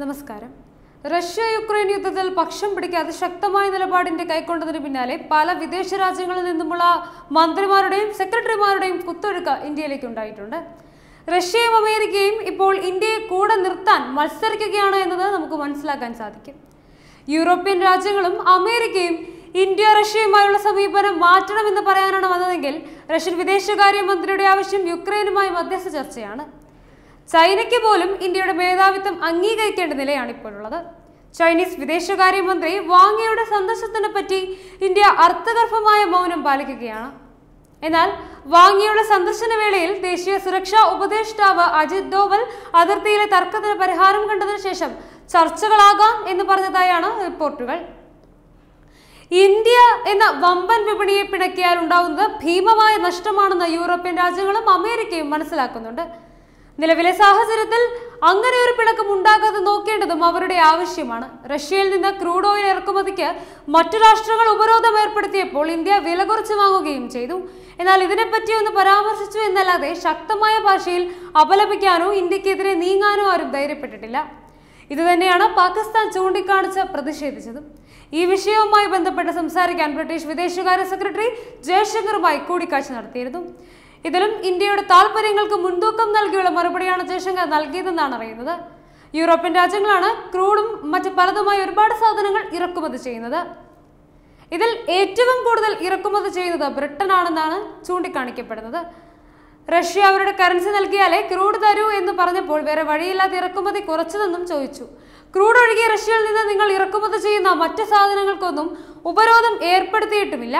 നമസ്കാരം Russia Ukraine യുദ്ധത്തിൽ പക്ഷം പിടിക്കാതെ ശക്തമായ നിലപാടിന്റെ കൈക്കൊണ്ടതിന് പിന്നാലെ പല വിദേശ രാജ്യങ്ങളിൽ നിന്നുമുള്ള മന്ത്രിമാരുടെയും സെക്രട്ടറിമാരുടെയും കുത്തൊഴുക്ക ഇന്ത്യയിലേക്ക് ഉണ്ടായിട്ടുണ്ട് റഷ്യയും അമേരിക്കയും ഇപ്പോൾ ഇന്ത്യയെ കൂടെ നിർത്താൻ മത്സരിക്കുകയാണ് എന്നത് നമുക്ക് മനസ്സിലാക്കാൻ സാധിക്കും യൂറോപ്യൻ രാജ്യങ്ങളും അമേരിക്കയും ഇന്ത്യ റഷ്യയുമായുള്ള സമീപനം മാറ്റണമെന്ന് പറയാനാണ് വന്നതെങ്കിൽ റഷ്യൻ വിദേശകാര്യമന്ത്രിയുടെ ആവശ്യം യുക്രൈനുമായി മധ്യസ്ഥ ചർച്ചയാണ് ചൈനയ്ക്ക് പോലും ഇന്ത്യയുടെ മേധാവിത്വം അംഗീകരിക്കേണ്ട നിലയാണ് ഇപ്പോഴുള്ളത് ചൈനീസ് വിദേശകാര്യമന്ത്രി വാങ്ങിയുടെ സന്ദർശനത്തിനെ പറ്റി ഇന്ത്യ അർത്ഥഗർഭമായ മൗനം പാലിക്കുകയാണ് എന്നാൽ വാങ്ങിയുടെ സന്ദർശന വേളയിൽ ദേശീയ സുരക്ഷാ ഉപദേഷ്ടാവ് അജിത് ഡോവൽ അതിർത്തിയിലെ തർക്കത്തിന് പരിഹാരം കണ്ടതിനു ശേഷം ചർച്ചകളാകാം എന്ന് പറഞ്ഞതായാണ് റിപ്പോർട്ടുകൾ ഇന്ത്യ എന്ന വമ്പൻ വിപണിയെ പിണക്കിയാൽ ഉണ്ടാവുന്നത് ഭീമമായ നഷ്ടമാണെന്ന് യൂറോപ്യൻ രാജ്യങ്ങളും അമേരിക്കയും മനസ്സിലാക്കുന്നുണ്ട് നിലവിലെ സാഹചര്യത്തിൽ അങ്ങനെ ഒരു പിണക്കം ഉണ്ടാകാതെ നോക്കേണ്ടതും അവരുടെ ആവശ്യമാണ് റഷ്യയിൽ നിന്ന് ക്രൂഡ് ഓയിൽ ഇറക്കുമതിക്ക് മറ്റു രാഷ്ട്രങ്ങൾ ഉപരോധം ഏർപ്പെടുത്തിയപ്പോൾ ഇന്ത്യ വില കുറച്ച് വാങ്ങുകയും ചെയ്തു എന്നാൽ ഇതിനെപ്പറ്റി ഒന്ന് പരാമർശിച്ചു എന്നല്ലാതെ ശക്തമായ ഭാഷയിൽ അപലപിക്കാനോ ഇന്ത്യക്കെതിരെ നീങ്ങാനോ ആരും ധൈര്യപ്പെട്ടിട്ടില്ല ഇതുതന്നെയാണ് പാകിസ്ഥാൻ ചൂണ്ടിക്കാണിച്ച് പ്രതിഷേധിച്ചതും ഈ വിഷയവുമായി ബന്ധപ്പെട്ട് സംസാരിക്കാൻ ബ്രിട്ടീഷ് വിദേശകാര്യ സെക്രട്ടറി ജയശങ്കറുമായി കൂടിക്കാഴ്ച നടത്തിയിരുന്നു ഇതിലും ഇന്ത്യയുടെ താൽപര്യങ്ങൾക്ക് മുൻതൂക്കം നൽകിയുള്ള മറുപടിയാണ് ജയശങ്കർ നൽകിയതെന്നാണ് അറിയുന്നത് യൂറോപ്യൻ രാജ്യങ്ങളാണ് ക്രൂഡും മറ്റ് പലതുമായി ഒരുപാട് സാധനങ്ങൾ ഇറക്കുമതി ചെയ്യുന്നത് ഇതിൽ ഏറ്റവും കൂടുതൽ ഇറക്കുമതി ചെയ്യുന്നത് ബ്രിട്ടനാണെന്നാണ് ചൂണ്ടിക്കാണിക്കപ്പെടുന്നത് റഷ്യ അവരുടെ കറൻസി നൽകിയാലേ ക്രൂഡ് തരൂ എന്ന് പറഞ്ഞപ്പോൾ വേറെ വഴിയില്ലാതെ ഇറക്കുമതി കുറച്ചതെന്നും ചോദിച്ചു ക്രൂഡ് ഒഴികെ റഷ്യയിൽ നിന്ന് നിങ്ങൾ ഇറക്കുമതി ചെയ്യുന്ന മറ്റു സാധനങ്ങൾക്കൊന്നും ഉപരോധം ഏർപ്പെടുത്തിയിട്ടുമില്ല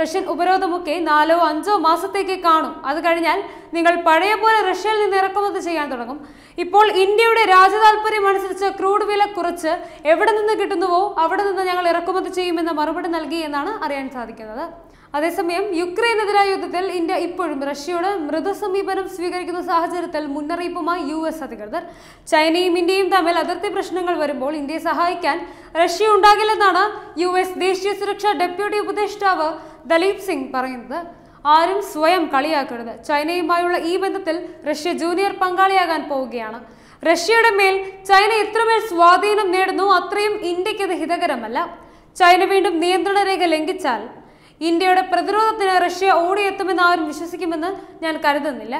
റഷ്യൻ ഉപരോധമൊക്കെ നാലോ അഞ്ചോ മാസത്തേക്ക് കാണും അത് കഴിഞ്ഞാൽ നിങ്ങൾ പഴയ പോലെ റഷ്യയിൽ നിന്ന് ഇറക്കുമതി ചെയ്യാൻ തുടങ്ങും ഇപ്പോൾ ഇന്ത്യയുടെ രാജതാൽപര്യം അനുസരിച്ച് ക്രൂഡ് വില കുറച്ച് എവിടെ നിന്ന് കിട്ടുന്നുവോ അവിടെ നിന്ന് ഞങ്ങൾ ഇറക്കുമതി ചെയ്യുമെന്ന മറുപടി നൽകി എന്നാണ് അറിയാൻ സാധിക്കുന്നത് അതേസമയം യുക്രൈനെതിരായ യുദ്ധത്തിൽ ഇന്ത്യ ഇപ്പോഴും റഷ്യയോട് മൃദു സമീപനം സ്വീകരിക്കുന്ന സാഹചര്യത്തിൽ മുന്നറിയിപ്പുമായി യു എസ് അധികൃതർ ചൈനയും ഇന്ത്യയും തമ്മിൽ അതിർത്തി പ്രശ്നങ്ങൾ വരുമ്പോൾ ഇന്ത്യയെ സഹായിക്കാൻ റഷ്യ ഉണ്ടാകില്ലെന്നാണ് യു എസ് ദേശീയ സുരക്ഷാ ഡെപ്യൂട്ടി ഉപദേഷ്ടാവ് ദലീപ് സിംഗ് പറയുന്നത് ആരും സ്വയം കളിയാക്കരുത് ചൈനയുമായുള്ള ഈ ബന്ധത്തിൽ റഷ്യ ജൂനിയർ പങ്കാളിയാകാൻ പോവുകയാണ് റഷ്യയുടെ മേൽ ചൈന എത്രമേൽ സ്വാധീനം നേടുന്നു അത്രയും അത് ഹിതകരമല്ല ചൈന വീണ്ടും നിയന്ത്രണ രേഖ ലംഘിച്ചാൽ ഇന്ത്യയുടെ പ്രതിരോധത്തിന് റഷ്യ ഓടിയെത്തുമെന്ന് ആരും വിശ്വസിക്കുമെന്ന് ഞാൻ കരുതുന്നില്ല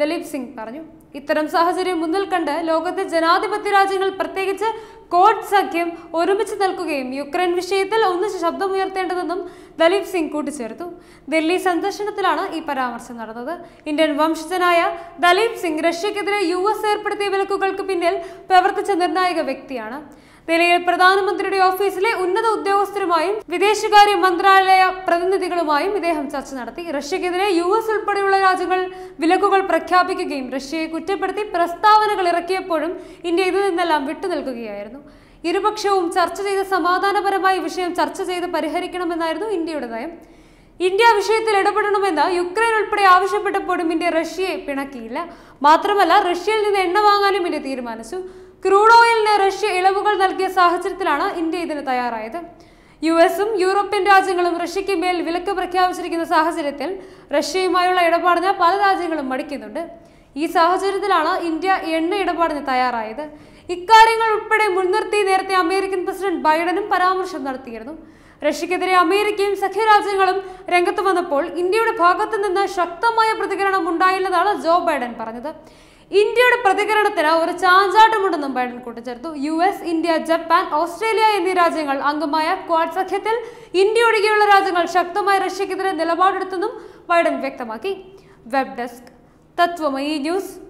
ദലീപ് സിംഗ് പറഞ്ഞു ഇത്തരം സാഹചര്യം മുന്നിൽ കണ്ട് ലോകത്തെ ജനാധിപത്യ രാജ്യങ്ങൾ പ്രത്യേകിച്ച് കോഡ് സഖ്യം ഒരുമിച്ച് നിൽക്കുകയും യുക്രൈൻ വിഷയത്തിൽ ഒന്നിച്ച് ശബ്ദമുയർത്തേണ്ടതെന്നും ദലീപ് സിംഗ് കൂട്ടിച്ചേർത്തു ദില്ലി സന്ദർശനത്തിലാണ് ഈ പരാമർശം നടന്നത് ഇന്ത്യൻ വംശജനായ ദലീപ് സിംഗ് റഷ്യക്കെതിരെ യു ഏർപ്പെടുത്തിയ വിലക്കുകൾക്ക് പിന്നിൽ പ്രവർത്തിച്ച നിർണായക വ്യക്തിയാണ് നിലയിൽ പ്രധാനമന്ത്രിയുടെ ഓഫീസിലെ ഉന്നത ഉദ്യോഗസ്ഥരുമായും വിദേശകാര്യ മന്ത്രാലയ പ്രതിനിധികളുമായും ഇദ്ദേഹം ചർച്ച നടത്തി റഷ്യക്കെതിരെ യു എസ് ഉൾപ്പെടെയുള്ള രാജ്യങ്ങൾ വിലക്കുകൾ പ്രഖ്യാപിക്കുകയും റഷ്യയെ കുറ്റപ്പെടുത്തി പ്രസ്താവനകൾ ഇറക്കിയപ്പോഴും ഇന്ത്യ ഇതിൽ നിന്നെല്ലാം വിട്ടുനിൽക്കുകയായിരുന്നു ഇരുപക്ഷവും ചർച്ച ചെയ്ത് സമാധാനപരമായി വിഷയം ചർച്ച ചെയ്ത് പരിഹരിക്കണമെന്നായിരുന്നു ഇന്ത്യയുടെ നയം ഇന്ത്യ വിഷയത്തിൽ ഇടപെടണമെന്ന് യുക്രൈൻ ഉൾപ്പെടെ ആവശ്യപ്പെട്ടപ്പോഴും ഇന്ത്യ റഷ്യയെ പിണക്കിയില്ല മാത്രമല്ല റഷ്യയിൽ നിന്ന് എണ്ണ വാങ്ങാനും ഇന്ത്യ തീരുമാനിച്ചു ക്രൂഡ് ഓയിലിന് റഷ്യ ഇളവുകൾ നൽകിയ സാഹചര്യത്തിലാണ് ഇന്ത്യ ഇതിന് തയ്യാറായത് യു എസും യൂറോപ്യൻ രാജ്യങ്ങളും റഷ്യയ്ക്ക് മേൽ വിലക്ക് പ്രഖ്യാപിച്ചിരിക്കുന്ന സാഹചര്യത്തിൽ റഷ്യയുമായുള്ള ഇടപാടിന് പല രാജ്യങ്ങളും മടിക്കുന്നുണ്ട് ഈ സാഹചര്യത്തിലാണ് ഇന്ത്യ എണ്ണ ഇടപാടിന് തയ്യാറായത് ഇക്കാര്യങ്ങൾ ഉൾപ്പെടെ മുൻനിർത്തി നേരത്തെ അമേരിക്കൻ പ്രസിഡന്റ് ബൈഡനും പരാമർശം നടത്തിയിരുന്നു റഷ്യക്കെതിരെ അമേരിക്കയും സഖ്യരാജ്യങ്ങളും രംഗത്ത് വന്നപ്പോൾ ഇന്ത്യയുടെ ഭാഗത്തു നിന്ന് ശക്തമായ പ്രതികരണം ഉണ്ടായില്ലെന്നാണ് ജോ ബൈഡൻ പറഞ്ഞത് ഇന്ത്യയുടെ പ്രതികരണത്തിന് ഒരു ചാഞ്ചാട്ടമുണ്ടെന്നും ബൈഡൻ കൂട്ടിച്ചേർത്തു U S India Japan Australia എന്നീ രാജ്യങ്ങൾ അംഗമായ ക്വാഡ് സഖ്യത്തിൽ ഇന്ത്യ ഒഴികെയുള്ള രാജ്യങ്ങൾ ശക്തമായ റഷ്യക്കെതിരെ നിലപാടെടുത്തെന്നും ബൈഡൻ വ്യക്തമാക്കി വെബ് ഡെസ്ക് തത്വമയി ന്യൂസ്